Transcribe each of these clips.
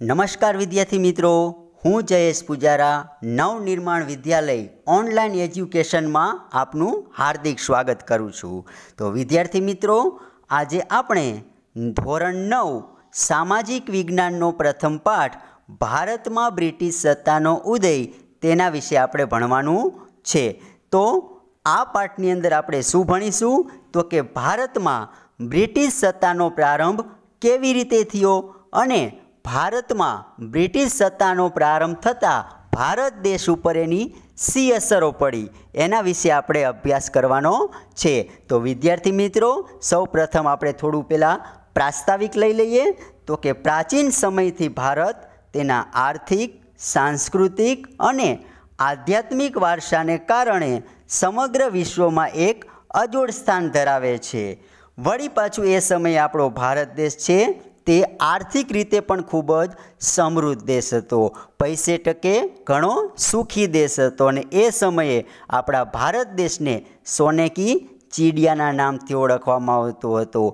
નમસ્કાર વિદ્યાર્થી મિત્રો હું જયેશ પૂજારા નવનિર્માણ વિદ્યાલય ઓનલાઈન એજ્યુકેશનમાં આપનું હાર્દિક સ્વાગત કરું છું તો વિદ્યાર્થી મિત્રો આજે આપણે ધોરણ નવ સામાજિક વિજ્ઞાનનો પ્રથમ પાઠ ભારતમાં બ્રિટિશ સત્તાનો ઉદય તેના વિશે આપણે ભણવાનું છે તો આ પાઠની અંદર આપણે શું ભણીશું તો કે ભારતમાં બ્રિટિશ સત્તાનો પ્રારંભ કેવી રીતે થયો અને ભારતમાં બ્રિટિશ સત્તાનો પ્રારંભ થતાં ભારત દેશ ઉપર એની સી અસરો પડી એના વિશે આપણે અભ્યાસ કરવાનો છે તો વિદ્યાર્થી મિત્રો સૌ પ્રથમ આપણે થોડું પહેલાં પ્રાસ્તાવિક લઈ લઈએ તો કે પ્રાચીન સમયથી ભારત તેના આર્થિક સાંસ્કૃતિક અને આધ્યાત્મિક વારસાને કારણે સમગ્ર વિશ્વમાં એક અજોડ સ્થાન ધરાવે છે વળી પાછું એ સમયે આપણો ભારત દેશ છે તે આર્થિક રીતે પણ ખૂબ જ સમૃદ્ધ દેશ હતો પૈસે ટકે ઘણો સુખી દેશ હતો અને એ સમયે આપણા ભારત દેશને સોનેકી કી ચીડિયાના નામથી ઓળખવામાં આવતો હતો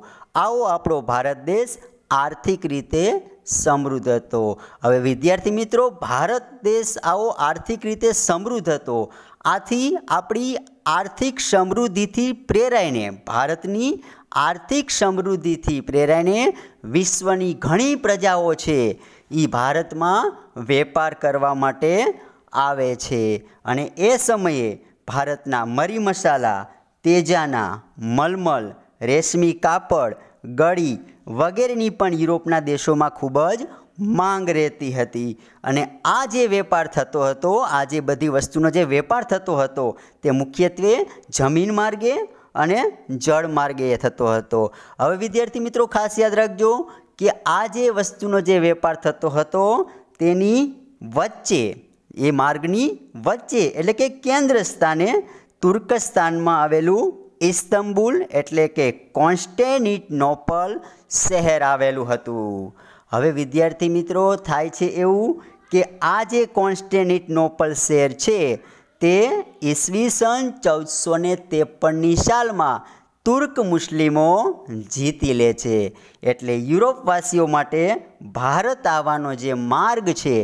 આવો આપણો ભારત દેશ આર્થિક રીતે સમૃદ્ધ હતો હવે વિદ્યાર્થી મિત્રો ભારત દેશ આવો આર્થિક રીતે સમૃદ્ધ હતો આથી આપણી આર્થિક સમૃદ્ધિથી પ્રેરાઈને ભારતની આર્થિક સમૃદ્ધિથી પ્રેરાઈને વિશ્વની ઘણી પ્રજાઓ છે એ ભારતમાં વેપાર કરવા માટે આવે છે અને એ સમયે ભારતના મરી મસાલા તેજાના મલમલ રેશમી કાપડ ગળી વગેરેની પણ યુરોપના દેશોમાં ખૂબ જ માંગ રહેતી હતી અને આ જે વેપાર થતો હતો આ જે બધી વસ્તુનો જે વેપાર થતો હતો તે મુખ્યત્વે જમીન માર્ગે અને જળ માર્ગે થતો હતો હવે વિદ્યાર્થી મિત્રો ખાસ યાદ રાખજો કે આ જે વસ્તુનો જે વેપાર થતો હતો તેની વચ્ચે એ માર્ગની વચ્ચે એટલે કે કેન્દ્ર સ્થાને તુર્કસ્તાનમાં આવેલું ઇસ્તંબુલ એટલે કે કોન્સ્ટેનિટનોપલ શહેર આવેલું હતું હવે વિદ્યાર્થી મિત્રો થાય છે એવું કે આ જે કોન્સ્ટેનિટનોપલ શહેર છે તે ઈસવીસન ચૌદસો ને ત્રેપનની સાલમાં તુર્ક મુસ્લિમો જીતી લે છે એટલે યુરોપવાસીઓ માટે ભારત આવવાનો જે માર્ગ છે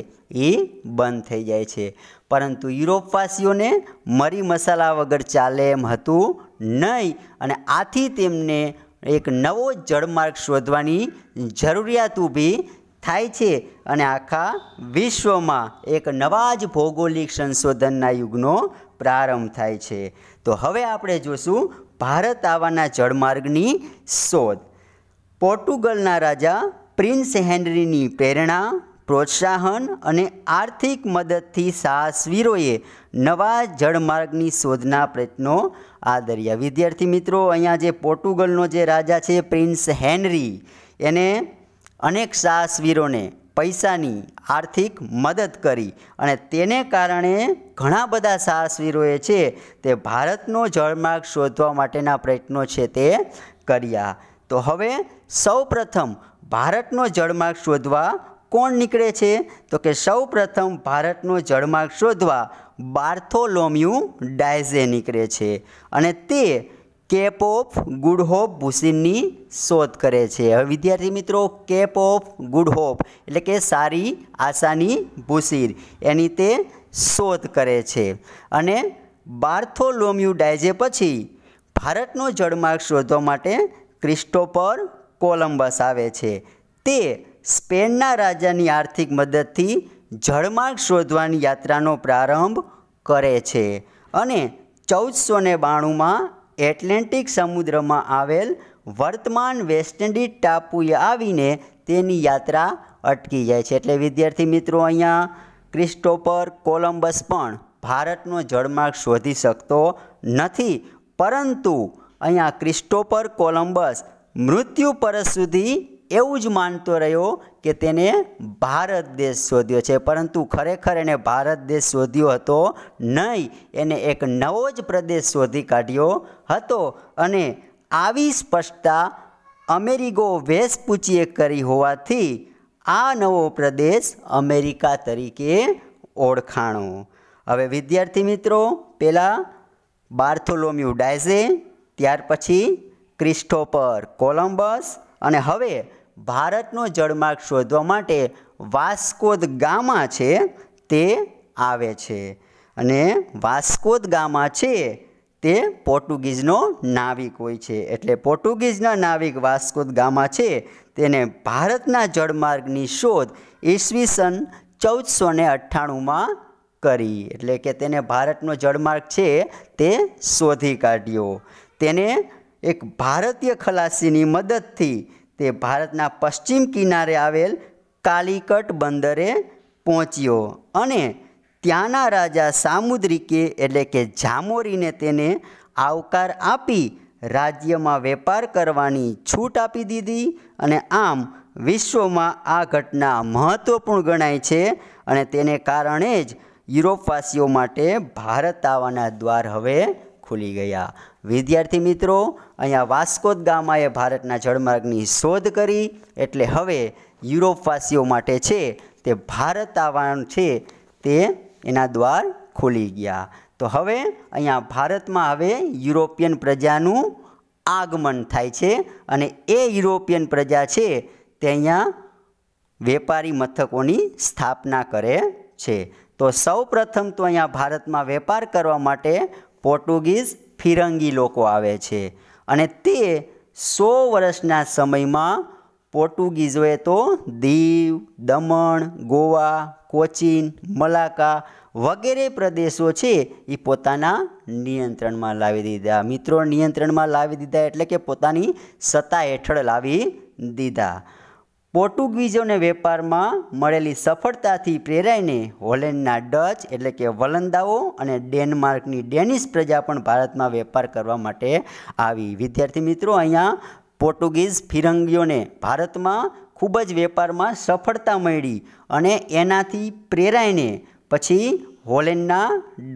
એ બંધ થઈ જાય છે પરંતુ યુરોપવાસીઓને મરી મસાલા વગર ચાલે એમ હતું નહીં અને આથી તેમને એક નવો જળમાર્ગ શોધવાની જરૂરિયાત ઊભી થાય છે અને આખા વિશ્વમાં એક નવા જ ભૌગોલિક સંશોધનના યુગનો પ્રારંભ થાય છે તો હવે આપણે જોશું ભારત આવવાના જળમાર્ગની શોધ પોર્ટુગલના રાજા પ્રિન્સ હેનરીની પ્રેરણા પ્રોત્સાહન અને આર્થિક મદદથી સાહસવીરોએ નવા જળમાર્ગની શોધના પ્રયત્નો આદર્યા વિદ્યાર્થી મિત્રો અહીંયા જે પોર્ટુગલનો જે રાજા છે પ્રિન્સ હેનરી એને અનેક સાહસવીરોને પૈસાની આર્થિક મદદ કરી અને તેને કારણે ઘણા બધા સાહસવીરોએ છે તે ભારતનો જળમાર્ગ શોધવા માટેના પ્રયત્નો છે તે કર્યા તો હવે સૌ પ્રથમ ભારતનો જળમાર્ગ શોધવા કોણ નીકળે છે તો કે સૌપ્રથમ ભારતનો જળમાર્ગ શોધવા બાર્થોલોમ્યુ ડાયઝે નીકળે છે અને તે કેપ ઓફ ગુડ હોપ ભૂસિનની શોધ કરે છે હવે વિદ્યાર્થી મિત્રો કેપ ઓફ ગુડ હોપ એટલે કે સારી આશાની ભૂસિર એની તે શોધ કરે છે અને બાર્થોલોમ્યુ ડાયઝે પછી ભારતનો જળમાર્ગ શોધવા માટે ક્રિસ્ટોપર કોલમ્બસ આવે છે તે સ્પેનના રાજાની આર્થિક મદદથી જળમાર્ગ શોધવાની યાત્રાનો પ્રારંભ કરે છે અને ચૌદસો ને બાણુંમાં એટલેન્ટિક સમુદ્રમાં આવેલ વર્તમાન વેસ્ટ ઇન્ડિઝ ટાપુએ આવીને તેની યાત્રા અટકી જાય છે એટલે વિદ્યાર્થી મિત્રો અહીંયા ક્રિસ્ટોફર કોલમ્બસ પણ ભારતનો જળમાર્ગ શોધી શકતો નથી પરંતુ અહીંયા ક્રિસ્ટોફર કોલંબસ મૃત્યુ પરસ સુધી એવું જ માનતો રહ્યો કે તેને ભારત દેશ શોધ્યો છે પરંતુ ખરેખર એને ભારત દેશ શોધ્યો હતો નહીં એને એક નવો જ પ્રદેશ શોધી કાઢ્યો હતો અને આવી સ્પષ્ટતા અમેરિગો વેસપૂચીએ કરી હોવાથી આ નવો પ્રદેશ અમેરિકા તરીકે ઓળખાણો હવે વિદ્યાર્થી મિત્રો પહેલાં બાર્થોલોમ્યુ ડાયઝે ત્યાર પછી ક્રિસ્ટોપર કોલમ્બસ અને હવે ભારતનો જળમાર્ગ શોધવા માટે વાસ્કોદ ગામા છે તે આવે છે અને વાસ્કોદ ગામા છે તે પોર્ટુગીઝનો નાવિક હોય છે એટલે પોર્ટુગીઝના નાવિક વાસ્કોદ ગામા છે તેને ભારતના જળમાર્ગની શોધ ઈસવીસન ચૌદસો ને અઠ્ઠાણુંમાં કરી એટલે કે તેને ભારતનો જળમાર્ગ છે તે શોધી કાઢ્યો તેને એક ભારતીય ખલાસીની મદદથી તે ભારતના પશ્ચિમ કિનારે આવેલ કાલિકટ બંદરે પહોંચ્યો અને ત્યાંના રાજા સામુદ્રિકે એટલે કે જામોરીને તેને આવકાર આપી રાજ્યમાં વેપાર કરવાની છૂટ આપી દીધી અને આમ વિશ્વમાં આ ઘટના મહત્ત્વપૂર્ણ ગણાય છે અને તેને કારણે જ યુરોપવાસીઓ માટે ભારત આવવાના દ્વાર હવે ખુલી ગયા વિદ્યાર્થી મિત્રો અહીંયા વાસ્કોદ ગામાએ ભારતના જળમાર્ગની શોધ કરી એટલે હવે યુરોપવાસીઓ માટે છે તે ભારત આવવાનું છે તે એના દ્વાર ખુલી ગયા તો હવે અહીંયા ભારતમાં હવે યુરોપિયન પ્રજાનું આગમન થાય છે અને એ યુરોપિયન પ્રજા છે તે અહીંયા વેપારી મથકોની સ્થાપના કરે છે તો સૌ પ્રથમ તો અહીંયા ભારતમાં વેપાર કરવા માટે પોર્ટુગીઝ ફિરંગી લોકો આવે છે અને તે સો વર્ષના સમયમાં પોર્ટુગીઝોએ તો દીવ દમણ ગોવા કોચીન મલાકા વગેરે પ્રદેશો છે એ પોતાના નિયંત્રણમાં લાવી દીધા મિત્રો નિયંત્રણમાં લાવી દીધા એટલે કે પોતાની સત્તા હેઠળ લાવી દીધા પોર્ટુગીઝોને વેપારમાં મળેલી સફળતાથી પ્રેરાઈને હોલેન્ડના ડચ એટલે કે વલંદાઓ અને ડેનમાર્કની ડેનિશ પ્રજા પણ ભારતમાં વેપાર કરવા માટે આવી વિદ્યાર્થી મિત્રો અહીંયા પોર્ટુગીઝ ફિરંગીઓને ભારતમાં ખૂબ જ વેપારમાં સફળતા મળી અને એનાથી પ્રેરાઈને પછી હોલેન્ડના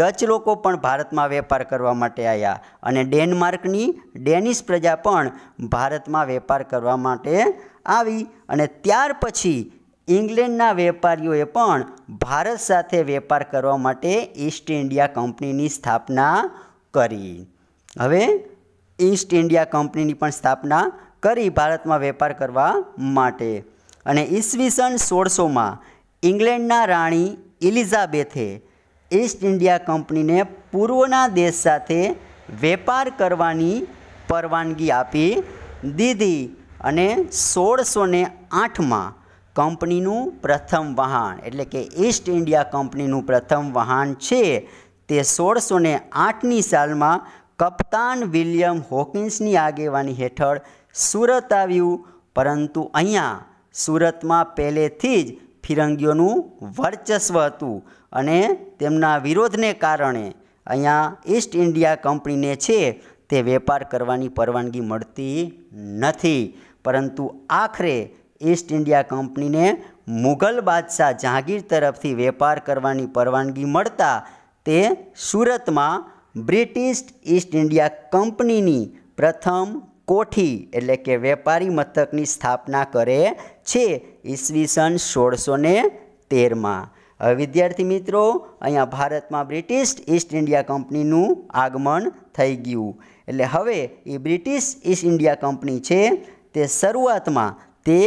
ડચ લોકો પણ ભારતમાં વેપાર કરવા માટે આવ્યા અને ડેનમાર્કની ડેનિશ પ્રજા પણ ભારતમાં વેપાર કરવા માટે આવી અને ત્યાર પછી ઇંગ્લેન્ડના વેપારીઓએ પણ ભારત સાથે વેપાર કરવા માટે ઈસ્ટ ઇન્ડિયા કંપનીની સ્થાપના કરી હવે ઈસ્ટ ઇન્ડિયા કંપનીની પણ સ્થાપના કરી ભારતમાં વેપાર કરવા માટે અને ઈસવીસન સોળસોમાં ઇંગ્લેન્ડના રાણી ઇલિઝાબેથે ઈસ્ટ ઇન્ડિયા કંપનીને પૂર્વના દેશ સાથે વેપાર કરવાની પરવાનગી આપી દીધી અને સોળસો ને આઠમાં કંપનીનું પ્રથમ વહાણ એટલે કે ઈસ્ટ ઇન્ડિયા કંપનીનું પ્રથમ વહાણ છે તે સોળસો ને આઠની સાલમાં કપ્તાન વિલિયમ હોકિન્સની આગેવાની હેઠળ સુરત આવ્યું પરંતુ અહીંયા સુરતમાં પહેલેથી જ ફિરંગીઓનું વર્ચસ્વ હતું અને તેમના વિરોધને કારણે અહીંયા ઈસ્ટ ઇન્ડિયા કંપનીને છે તે વેપાર કરવાની પરવાનગી મળતી નથી પરંતુ આખરે ઈસ્ટ ઇન્ડિયા કંપનીને મુઘલ બાદશાહ જહાંગીર તરફથી વેપાર કરવાની પરવાનગી મળતા તે સુરતમાં બ્રિટિશ ઈસ્ટ ઇન્ડિયા કંપનીની પ્રથમ કોઠી એટલે કે વેપારી મથકની સ્થાપના કરે છે ઈસવીસન સોળસો ને તેરમાં હવે વિદ્યાર્થી મિત્રો અહીંયા ભારતમાં બ્રિટિશ ઈસ્ટ ઇન્ડિયા કંપનીનું આગમન થઈ ગયું એટલે હવે એ બ્રિટિશ ઈસ્ટ ઇન્ડિયા કંપની છે તે શરૂઆતમાં તે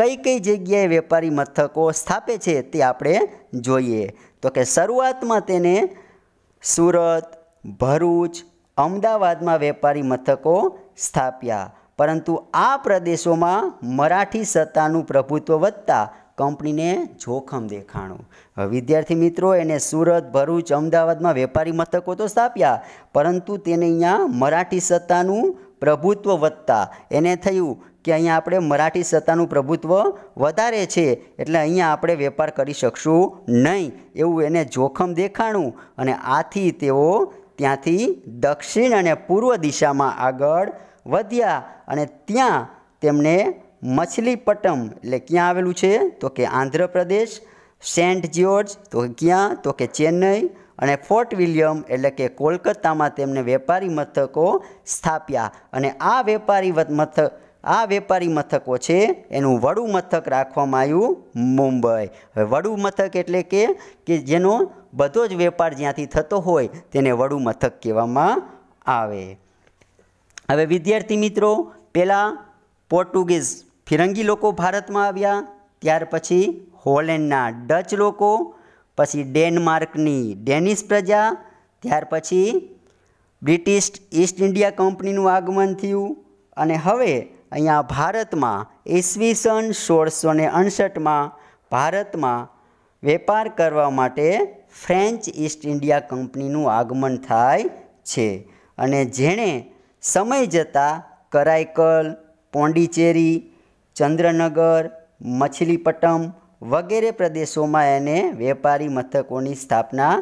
કઈ કઈ જગ્યાએ વેપારી મથકો સ્થાપે છે તે આપણે જોઈએ તો કે શરૂઆતમાં તેને સુરત ભરૂચ અમદાવાદમાં વેપારી મથકો સ્થાપ્યા પરંતુ આ પ્રદેશોમાં મરાઠી સત્તાનું પ્રભુત્વ વધતા કંપનીને જોખમ દેખાણું વિદ્યાર્થી મિત્રો એને સુરત ભરૂચ અમદાવાદમાં વેપારી મથકો તો સ્થાપ્યા પરંતુ તેને અહીંયા મરાઠી સત્તાનું પ્રભુત્વ વધતા એને થયું કે અહીંયા આપણે મરાઠી સત્તાનું પ્રભુત્વ વધારે છે એટલે અહીંયા આપણે વેપાર કરી શકશું નહીં એવું એને જોખમ દેખાણું અને આથી તેઓ ત્યાંથી દક્ષિણ અને પૂર્વ દિશામાં આગળ વધ્યા અને ત્યાં તેમને મછલીપટ્ટમ એટલે ક્યાં આવેલું છે તો કે આંધ્રપ્રદેશ સેન્ટ જ્યોર્જ તો ક્યાં તો કે ચેન્નઈ અને ફોર્ટ વિલિયમ એટલે કે કોલકાતામાં તેમને વેપારી મથકો સ્થાપ્યા અને આ વેપારી મથક આ વેપારી મથકો છે એનું વડુ મથક રાખવામાં આવ્યું મુંબઈ હવે વડુ મથક એટલે કે કે જેનો બધો જ વેપાર જ્યાંથી થતો હોય તેને વડુ મથક કહેવામાં આવે હવે વિદ્યાર્થી મિત્રો પહેલાં પોર્ટુગીઝ ફિરંગી લોકો ભારતમાં આવ્યા ત્યાર પછી હોલેન્ડના ડચ લોકો પછી ડેનમાર્કની ડેનિશ પ્રજા ત્યાર પછી બ્રિટિશ ઈસ્ટ ઇન્ડિયા કંપનીનું આગમન થયું અને હવે અહીંયા ભારતમાં ઈસવીસન સોળસો ને અડસઠમાં ભારતમાં વેપાર કરવા માટે ફ્રેન્ચ ઈસ્ટ ઇન્ડિયા કંપનીનું આગમન થાય છે અને જેણે સમય જતાં કરાઈકલ પોંડિચેરી ચંદ્રનગર મછલીપટ્ટમ વગેરે પ્રદેશોમાં એને વેપારી મથકોની સ્થાપના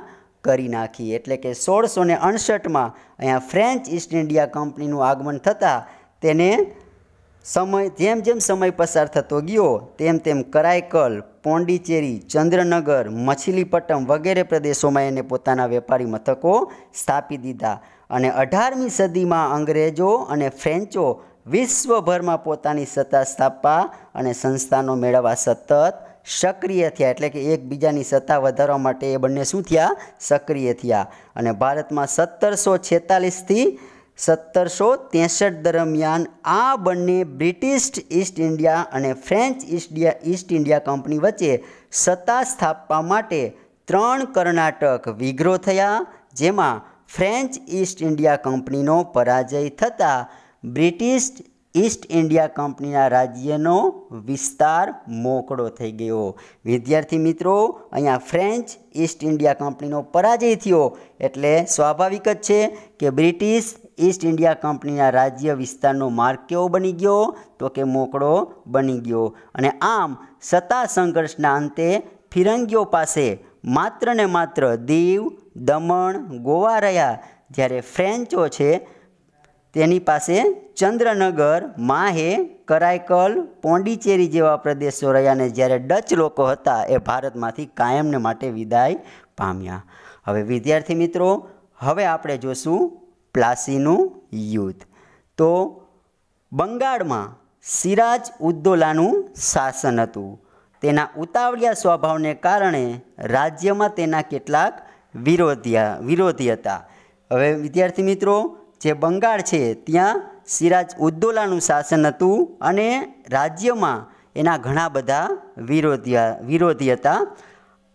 કરી નાખી એટલે કે સોળસો ને અડસઠમાં અહીંયા ફ્રેન્ચ ઈસ્ટ ઇન્ડિયા કંપનીનું આગમન થતાં તેને સમય જેમ જેમ સમય પસાર થતો ગયો તેમ તેમ કરાયકલ પોંડિચેરી ચંદ્રનગર મછલીપટ્ટમ વગેરે પ્રદેશોમાં એને પોતાના વેપારી મથકો સ્થાપી દીધા અને અઢારમી સદીમાં અંગ્રેજો અને ફ્રેન્ચો વિશ્વભરમાં પોતાની સત્તા સ્થાપવા અને સંસ્થાનો મેળવવા સતત સક્રિય થયા એટલે કે એકબીજાની સત્તા વધારવા માટે એ બંને શું થયા સક્રિય થયા અને ભારતમાં સત્તરસો છેતાલીસથી સત્તરસો ત્રેસઠ દરમિયાન આ બંને બ્રિટિશ ઈસ્ટ ઇન્ડિયા અને ફ્રેન્ચ ઇસ્ટિયા ઈસ્ટ ઇન્ડિયા કંપની વચ્ચે સત્તા સ્થાપવા માટે ત્રણ કર્ણાટક વિગ્રો થયા જેમાં ફ્રેન્ચ ઇસ્ટ ઇન્ડિયા કંપનીનો પરાજય થતાં બ્રિટિશ ઈસ્ટ ઇન્ડિયા કંપનીના રાજ્યનો વિસ્તાર મોકળો થઈ ગયો વિદ્યાર્થી મિત્રો અહીંયા ફ્રેન્ચ ઈસ્ટ ઇન્ડિયા કંપનીનો પરાજય થયો એટલે સ્વાભાવિક જ છે કે બ્રિટિશ ઈસ્ટ ઇન્ડિયા કંપનીના રાજ્ય વિસ્તારનો માર્ગ કેવો બની ગયો તો કે મોકળો બની ગયો અને આમ સત્તા સંઘર્ષના અંતે ફિરંગીઓ પાસે માત્ર ને માત્ર દીવ દમણ ગોવા રહ્યા જ્યારે ફ્રેન્ચો છે તેની પાસે ચંદ્રનગર માહે કરાયકલ પોંડિચેરી જેવા પ્રદેશો રહ્યા ને જ્યારે ડચ લોકો હતા એ ભારતમાંથી કાયમને માટે વિદાય પામ્યા હવે વિદ્યાર્થી મિત્રો હવે આપણે જોશું પ્લાસીનું યુદ્ધ તો બંગાળમાં સિરાજ ઉદ્દોલાનું શાસન હતું તેના ઉતાવળિયા સ્વભાવને કારણે રાજ્યમાં તેના કેટલાક વિરોધી વિરોધી હતા હવે વિદ્યાર્થી મિત્રો જે બંગાળ છે ત્યાં સિરાજ ઉદ્દોલાનું શાસન હતું અને રાજ્યમાં એના ઘણા બધા વિરોધિયા વિરોધી હતા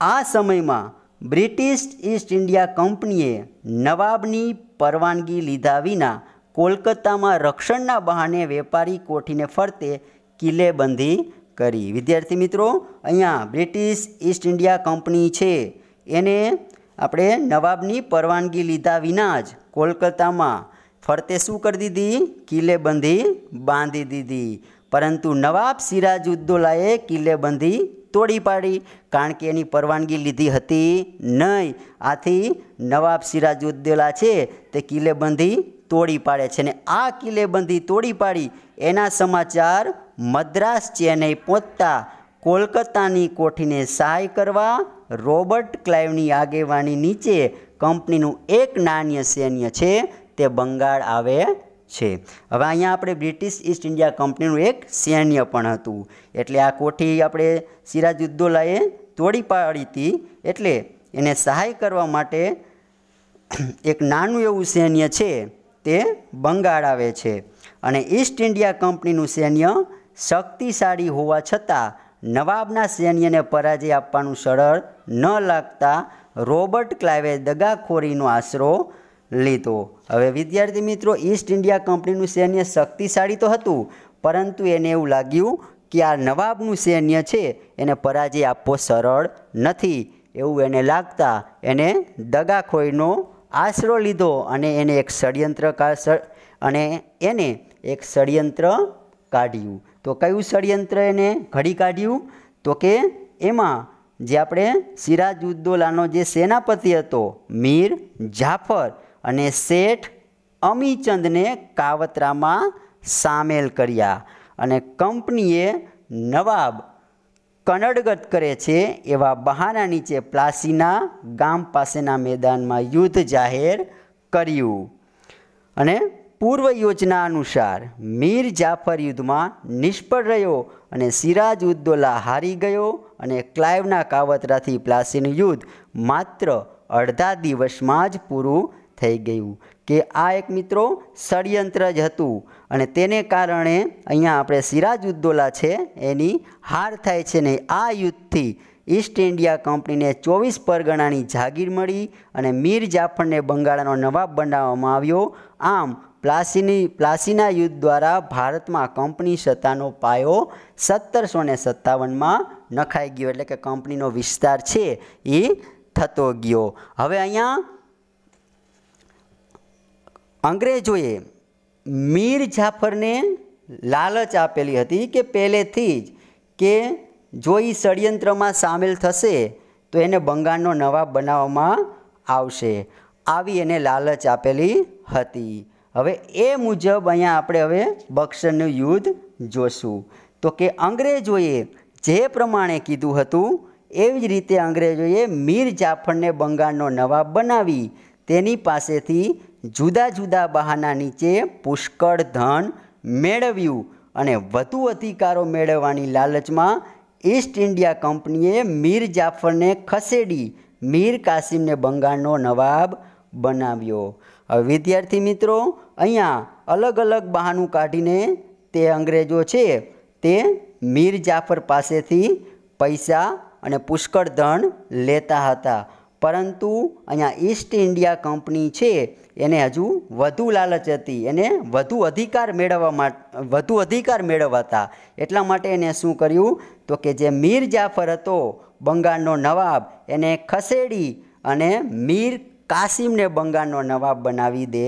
આ સમયમાં બ્રિટિશ ઈસ્ટ ઇન્ડિયા કંપનીએ નવાબની પરવાનગી લીધા વિના કોલકાતામાં રક્ષણના બહાને વેપારી કોઠીને ફરતે કિલ્લેબંધી કરી વિદ્યાર્થી મિત્રો અહીંયા બ્રિટિશ ઈસ્ટ ઇન્ડિયા કંપની છે એને આપણે નવાબની પરવાનગી લીધા વિના જ કોલકાતામાં ફરતે શું કરી દીધી કિલ્લેબંધી બાંધી દીધી પરંતુ નવાબ સિરાજ ઉદ્દોલાએ કિલ્લેબંધી તોડી પાડી કારણ કે એની પરવાનગી લીધી હતી નહીં આથી નવાબ સિરાજુદ્દોલા છે તે કિલ્લેબંધી તોડી પાડે છે ને આ કિલ્લેબંધી તોડી પાડી એના સમાચાર મદ્રાસ ચેન્નઈ પહોંચતા કોલકાતાની કોઠીને સહાય કરવા રોબર્ટ ક્લાઇવની આગેવાની નીચે કંપનીનું એક નાન્ય સૈન્ય છે તે બંગાળ આવે છે હવે અહીંયા આપણે બ્રિટિશ ઈસ્ટ ઇન્ડિયા કંપનીનું એક સૈન્ય પણ હતું એટલે આ કોઠી આપણે સિરાજુદ્દોલાએ તોડી પાડી હતી એટલે એને સહાય કરવા માટે એક નાનું એવું સૈન્ય છે તે બંગાળ આવે છે અને ઈસ્ટ ઇન્ડિયા કંપનીનું સૈન્ય શક્તિશાળી હોવા છતાં નવાબના સૈન્યને પરાજય આપવાનું સરળ ન લાગતા રોબર્ટ ક્લાઇવે દગાખોરીનો આશરો લીધો હવે વિદ્યાર્થી મિત્રો ઈસ્ટ ઇન્ડિયા કંપનીનું સૈન્ય શક્તિશાળી તો હતું પરંતુ એને એવું લાગ્યું કે આ નવાબનું સૈન્ય છે એને પરાજય આપવો સરળ નથી એવું એને લાગતા એને દગાખોઈનો આશરો લીધો અને એને એક ષડયંત્રકાર અને એને એક ષડયંત્ર કાઢ્યું તો કયું ષડયંત્ર એને ઘડી કાઢ્યું તો કે એમાં જે આપણે સિરાજ ઉદ્દોલાનો જે સેનાપતિ હતો મીર જાફર અને શેઠ અમીચંદને કાવતરામાં સામેલ કર્યા અને કંપનીએ નવાબ કનડગત કરે છે એવા બહાના નીચે પ્લાસીના ગામ પાસેના મેદાનમાં યુદ્ધ જાહેર કર્યું અને પૂર્વ યોજના અનુસાર મીર જાફર યુદ્ધમાં નિષ્ફળ રહ્યો અને સિરાજ ઉદ્દોલા હારી ગયો અને ક્લાઇવના કાવતરાથી પ્લાસીનું યુદ્ધ માત્ર અડધા દિવસમાં જ પૂરું થઈ ગયું કે આ એક મિત્રો ષડયંત્ર જ હતું અને તેને કારણે અહીંયા આપણે સિરાજ ઉદ્દોલા છે એની હાર થાય છે ને આ યુદ્ધથી ઈસ્ટ ઇન્ડિયા કંપનીને ચોવીસ પરગણાની જાગીર મળી અને મીર જાફરને બંગાળનો નવાબ બનાવવામાં આવ્યો આમ પ્લાસીની પ્લાસીના યુદ્ધ દ્વારા ભારતમાં કંપની સત્તાનો પાયો સત્તરસો ને સત્તાવનમાં નખાઈ ગયો એટલે કે કંપનીનો વિસ્તાર છે એ થતો ગયો હવે અહીંયા અંગ્રેજોએ મીર જાફરને લાલચ આપેલી હતી કે પહેલેથી જ કે જો એ ષડયંત્રમાં સામેલ થશે તો એને બંગાળનો નવાબ બનાવવામાં આવશે આવી એને લાલચ આપેલી હતી હવે એ મુજબ અહીંયા આપણે હવે બક્સરનું યુદ્ધ જોશું તો કે અંગ્રેજોએ જે પ્રમાણે કીધું હતું એવી જ રીતે અંગ્રેજોએ મીર જાફરને બંગાળનો નવાબ બનાવી તેની પાસેથી જુદા જુદા બહાના નીચે પુષ્કળ ધન મેળવ્યું અને વધુ અધિકારો મેળવવાની લાલચમાં ઈસ્ટ ઇન્ડિયા કંપનીએ મીર જાફરને ખસેડી મીર કાસિમને બંગાળનો નવાબ બનાવ્યો હવે વિદ્યાર્થી મિત્રો અહીંયા અલગ અલગ બહાનું કાઢીને તે અંગ્રેજો છે તે મીર જાફર પાસેથી પૈસા અને પુષ્કળ ધન લેતા હતા પરંતુ અહીંયા ઈસ્ટ ઇન્ડિયા કંપની છે એને હજુ વધુ લાલચ હતી એને વધુ અધિકાર મેળવવા માટે વધુ અધિકાર મેળવવાતા એટલા માટે એને શું કર્યું તો કે જે મીર જાફર હતો બંગાળનો નવાબ એને ખસેડી અને મીર કાસિમને બંગાળનો નવાબ બનાવી દે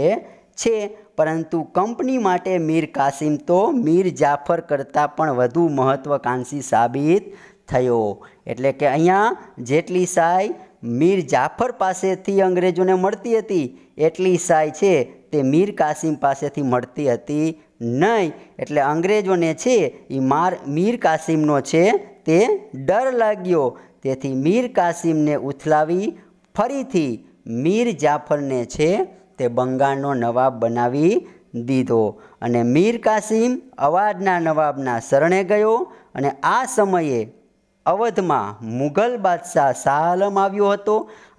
છે પરંતુ કંપની માટે મીર કાસિમ તો મીર જાફર કરતાં પણ વધુ મહત્ત્વકાંક્ષી સાબિત થયો એટલે કે અહીંયા જેટલી સાય મીર જાફર પાસેથી અંગ્રેજોને મળતી હતી એટલી સહાય છે તે મીર કાસિમ પાસેથી મળતી હતી નહીં એટલે અંગ્રેજોને છે એ માર મીર કાસિમનો છે તે ડર લાગ્યો તેથી મીર કાસિમને ઉથલાવી ફરીથી મીર જાફરને છે તે બંગાળનો નવાબ બનાવી દીધો અને મીર કાસિમ અવાજના નવાબના શરણે ગયો અને આ સમયે અવધમાં મુઘલ બાદશાહ શાહ આલમ આવ્યો હતો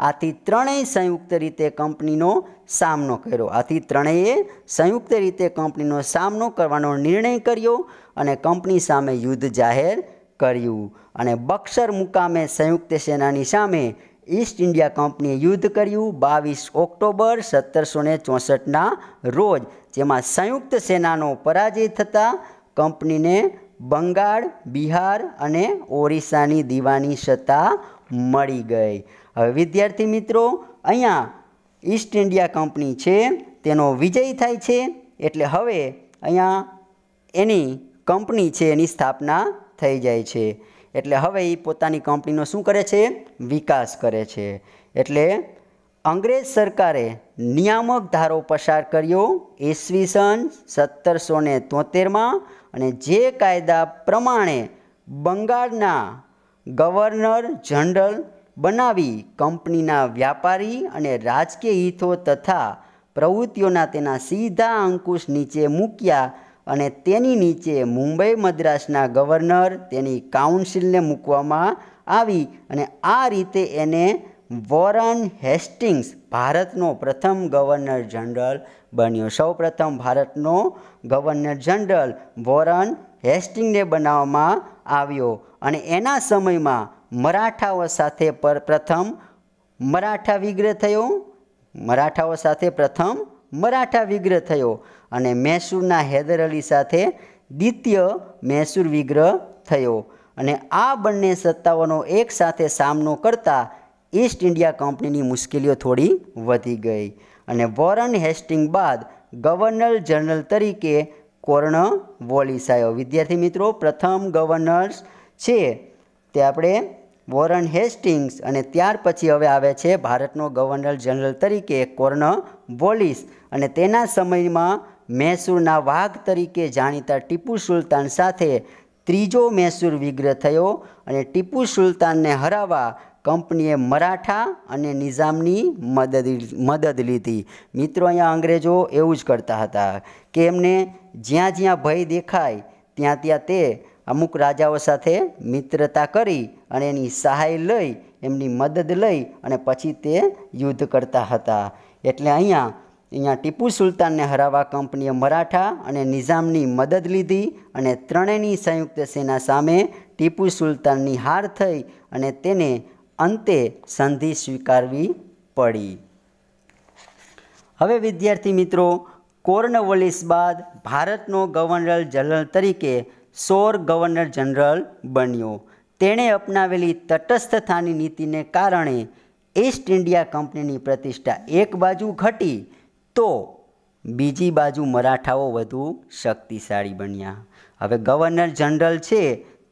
આથી ત્રણેય સંયુક્ત રીતે કંપનીનો સામનો કર્યો આથી ત્રણેય સંયુક્ત રીતે કંપનીનો સામનો કરવાનો નિર્ણય કર્યો અને કંપની સામે યુદ્ધ જાહેર કર્યું અને બક્સર મુકામે સંયુક્ત સેનાની સામે ઈસ્ટ ઇન્ડિયા કંપનીએ યુદ્ધ કર્યું બાવીસ ઓક્ટોબર સત્તરસો ને ચોસઠના રોજ જેમાં સંયુક્ત સેનાનો પરાજય થતાં કંપનીને બંગાળ બિહાર અને ઓરિસ્સાની દીવાની સત્તા મળી ગઈ હવે વિદ્યાર્થી મિત્રો અહીંયા ઈસ્ટ ઇન્ડિયા કંપની છે તેનો વિજય થાય છે એટલે હવે અહીંયા એની કંપની છે એની સ્થાપના થઈ જાય છે એટલે હવે એ પોતાની કંપનીનો શું કરે છે વિકાસ કરે છે એટલે અંગ્રેજ સરકારે નિયામક ધારો પસાર કર્યો ઈસવીસન સત્તરસો ને તોતેરમાં અને જે કાયદા પ્રમાણે બંગાળના ગવર્નર જનરલ બનાવી કંપનીના વ્યાપારી અને રાજકીય હિતો તથા પ્રવૃત્તિઓના તેના સીધા અંકુશ નીચે મૂક્યા અને તેની નીચે મુંબઈ મદ્રાસના ગવર્નર તેની કાઉન્સિલને મૂકવામાં આવી અને આ રીતે એને વોરન હેસ્ટિંગ્સ ભારતનો પ્રથમ ગવર્નર જનરલ બન્યો સૌપ્રથમ ભારતનો ગવર્નર જનરલ વોરન હેસ્ટિંગને બનાવવામાં આવ્યો અને એના સમયમાં મરાઠાઓ સાથે પર પ્રથમ મરાઠા વિગ્રહ થયો મરાઠાઓ સાથે પ્રથમ મરાઠા વિગ્રહ થયો અને મૈસૂરના હૈદર અલી સાથે દ્વિતીય મૈસૂર વિગ્રહ થયો અને આ બંને સત્તાઓનો એકસાથે સામનો કરતાં ઈસ્ટ ઇન્ડિયા કંપનીની મુશ્કેલીઓ થોડી વધી ગઈ અને વોરન હેસ્ટિંગ બાદ ગવર્નર જનરલ તરીકે કોર્ણ વોલિસ આવ્યો વિદ્યાર્થી મિત્રો પ્રથમ ગવર્નર્સ છે તે આપણે વોરન હેસ્ટિંગ્સ અને ત્યાર પછી હવે આવે છે ભારતનો ગવર્નર જનરલ તરીકે કોર્ણ વોલિસ અને તેના સમયમાં મૈસૂરના વાઘ તરીકે જાણીતા ટીપુ સુલતાન સાથે ત્રીજો મૈસૂર વિગ્રહ થયો અને ટીપુ સુલતાનને હરાવવા કંપનીએ મરાઠા અને નિઝામની મદદ મદદ લીધી મિત્રો અહીંયા અંગ્રેજો એવું જ કરતા હતા કે એમને જ્યાં જ્યાં ભય દેખાય ત્યાં ત્યાં તે અમુક રાજાઓ સાથે મિત્રતા કરી અને એની સહાય લઈ એમની મદદ લઈ અને પછી તે યુદ્ધ કરતા હતા એટલે અહીંયા અહીંયા ટીપુ સુલતાનને હરાવવા કંપનીએ મરાઠા અને નિઝામની મદદ લીધી અને ત્રણેયની સંયુક્ત સેના સામે ટીપુ સુલતાનની હાર થઈ અને તેને અંતે સંધિ સ્વીકારવી પડી હવે વિદ્યાર્થી મિત્રો કોર્નવોલિસ બાદ ભારતનો ગવર્નર જનરલ તરીકે સોર ગવર્નર જનરલ બન્યો તેણે અપનાવેલી તટસ્થતાની નીતિને કારણે ઈસ્ટ ઇન્ડિયા કંપનીની પ્રતિષ્ઠા એક બાજુ ઘટી તો બીજી બાજુ મરાઠાઓ વધુ શક્તિશાળી બન્યા હવે ગવર્નર જનરલ છે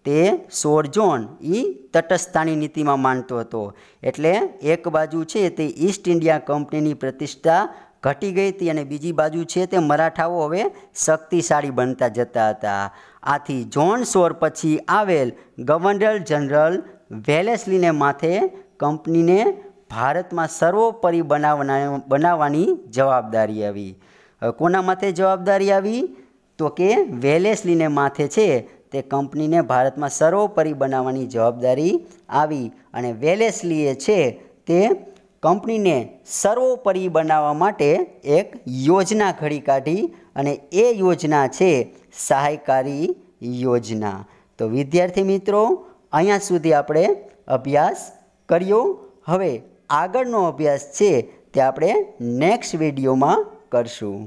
તે સોરજોન એ તટસ્થાની નીતિમાં માનતો હતો એટલે એક બાજુ છે તે ઈસ્ટ ઇન્ડિયા કંપનીની પ્રતિષ્ઠા ઘટી ગઈ હતી અને બીજી બાજુ છે તે મરાઠાઓ હવે શક્તિશાળી બનતા જતા હતા આથી જોન સોર પછી આવેલ ગવર્નર જનરલ વેલેસલીને માથે કંપનીને ભારતમાં સર્વોપરી બનાવના બનાવવાની જવાબદારી આવી કોના માથે જવાબદારી આવી તો કે વેલેસલીને માથે છે તે કંપનીને ભારતમાં સર્વોપરી બનાવવાની જવાબદારી આવી અને વેલેસલીએ છે તે કંપનીને સર્વોપરી બનાવવા માટે એક યોજના ઘડી કાઢી અને એ યોજના છે સહાયકારી યોજના તો વિદ્યાર્થી મિત્રો અહીંયા સુધી આપણે અભ્યાસ કર્યો હવે આગળનો અભ્યાસ છે તે આપણે નેક્સ્ટ વિડીયોમાં કરશું